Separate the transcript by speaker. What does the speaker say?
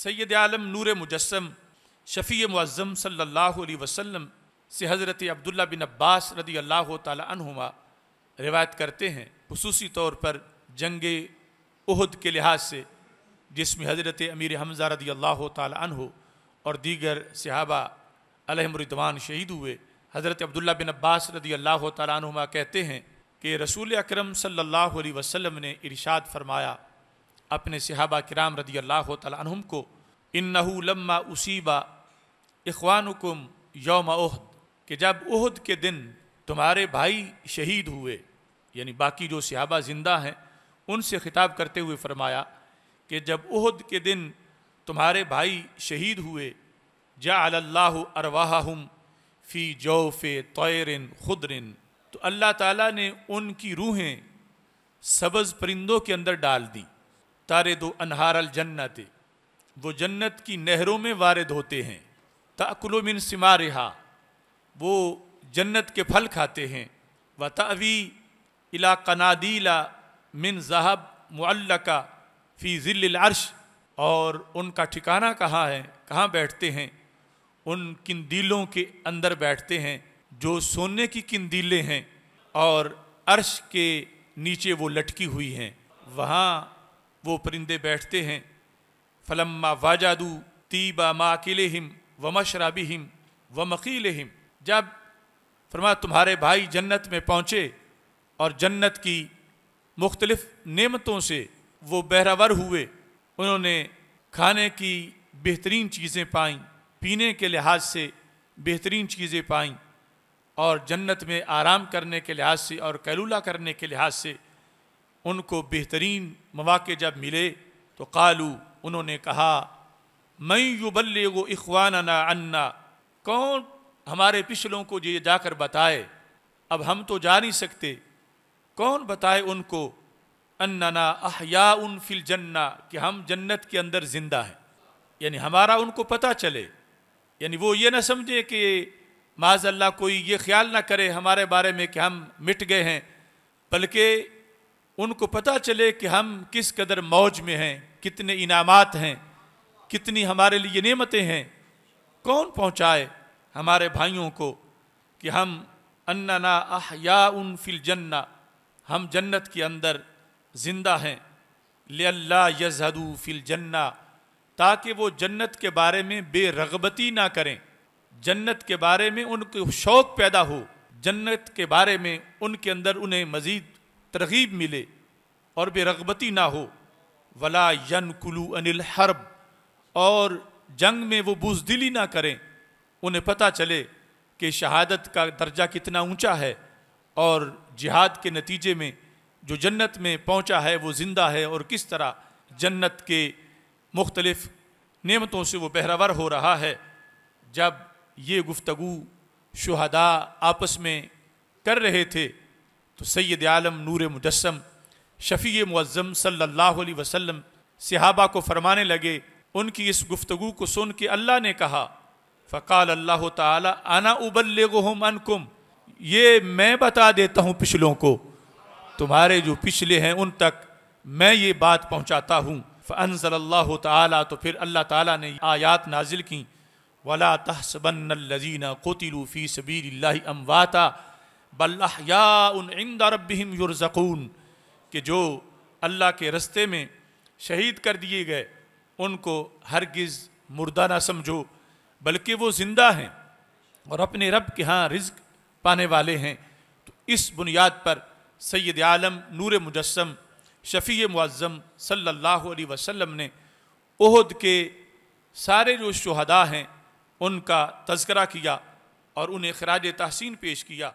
Speaker 1: सैद आलम नूर मुजस्म शफ़ी मज़म सल्ला वसम से हज़रत अब्दुल्ला बिन अब्बास रदी अल्लाह तुमा रिवायत करते हैं खसूसी तौर पर जंग उहद के लिहाज से जिसमें हज़रत अमीर हमजा रदी अल्लाह तहो और दीगर सहाबा अलहमरिदवान शहीद हुए हज़रत अब्दुल्ला बिन अब्बास रदी अल्लाह तुमा कहते हैं कि रसूल अक्रम सल्ला वसम ने इरशाद फरमाया अपने सिहाबा कराम रदी अल्लाह तुम को इन लम्मा उसीबा इखवानुकुम यौम उहद कि जब उहद के दिन तुम्हारे भाई शहीद हुए यानी बाकी जो सिहाबा ज़िंदा हैं उनसे खिताब करते हुए फरमाया कि जब उहद के दिन तुम्हारे भाई शहीद हुए जा अल्लाह अरवाहम फ़ी जौफ़ तयरन खुदरिन तो अल्लाह ताला ने उनकी रूहें सब्ज़ परिंदों के अंदर डाल दी दो अनहारल जन्नत वो जन्नत की नहरों में वारद होते हैं तकुल सिमा रिहा वो जन्नत के फल खाते हैं व तवी इला कनादीला मिन जहब मुअल्लका फ़ी ज़िल अर्श और उनका ठिकाना कहाँ है कहाँ बैठते हैं उन किंदीलों के अंदर बैठते हैं जो सोने की किंदीलें हैं और अर्श के नीचे वो लटकी हुई हैं वहाँ वो परिंदे बैठते हैं फलम्मा वाजादू तीबा अकेले हिम व मशराबी हिम व मकील हिम जब फरमा तुम्हारे भाई जन्नत में पहुँचे और जन्नत की मुख्तलफ़ नेमतों से वो बहरावर हुए उन्होंने खाने की बेहतरीन चीज़ें पाईं पीने के लिहाज से बेहतरीन चीज़ें पाईं और जन्नत में आराम करने के लिहाज से और कैलूला करने के लिहाज से उनको बेहतरीन मौाक़े जब मिले तो कालू उन्होंने कहा मैं युबल्ले वो इखवाना अन्ना कौन हमारे पिछलों को ये जाकर बताए अब हम तो जा नहीं सकते कौन बताए उनको अन्ना अहया उन फिल जन्ना कि हम जन्नत के अंदर ज़िंदा हैं यानी हमारा उनको पता चले यानी वो ये ना समझे कि माज अल्लाह कोई ये ख्याल ना करे हमारे बारे में कि हम मिट गए हैं बल्कि उनको पता चले कि हम किस कदर मौज में हैं कितने इनामात हैं कितनी हमारे लिए नेमतें हैं कौन पहुंचाए हमारे भाइयों को कि हम अन्ना आह या उन फिल जन्ना हम जन्नत के अंदर ज़िंदा हैं ले अल्लाह यजहदू फिल जन्ना ताकि वो जन्नत के बारे में बेरगबती ना करें जन्नत के बारे में उनको शौक़ पैदा हो जन्नत के बारे में उनके अंदर उन्हें मज़ीद तरगीब मिले और बेरगबती ना हो वला यन कुलू अनिल हर्ब और जंग में वो बुजदिली ना करें उन्हें पता चले कि शहादत का दर्जा कितना ऊंचा है और जिहाद के नतीजे में जो जन्नत में पहुंचा है वो ज़िंदा है और किस तरह जन्नत के मुख्तलफ़ नेमतों से वो बहरावर हो रहा है जब ये गुफ्तगु शहदा आपस में कर रहे थे तो सैद आलम नूर मुजस्म शफ़ी मुज़म सल्ला वसम सिहाबा को फरमाने लगे उनकी इस गुफ्तु को सुन के अल्लाह ने कहा फ़काल अल्लाह तना उबल उबल्लम कुम ये मैं बता देता हूँ पिछलों को तुम्हारे जो पिछले हैं उन तक मैं ये बात पहुँचाता हूँ अल्लाह तला तो फिर अल्लाह ताली ने आयात नाजिल की वला तहसबन लजीना कोतिलूफ़ी सबीर अमवाता बल्लाया उन इंदा रबिम युरज़कून के जो अल्लाह के रस्ते में शहीद कर दिए गए उनको हरगिज़ मुर्दा ना समझो बल्कि वो ज़िंदा हैं और अपने रब के यहाँ रिज्क पाने वाले हैं तो इस बुनियाद पर सैद आलम नूर मुजस्म शफ़ी मुज़म सल्लल्लाहु अलैहि वसल्लम ने उहद के सारे जो शहदा हैं उनका तस्करा किया और उन्हें खराज तहसीन पेश किया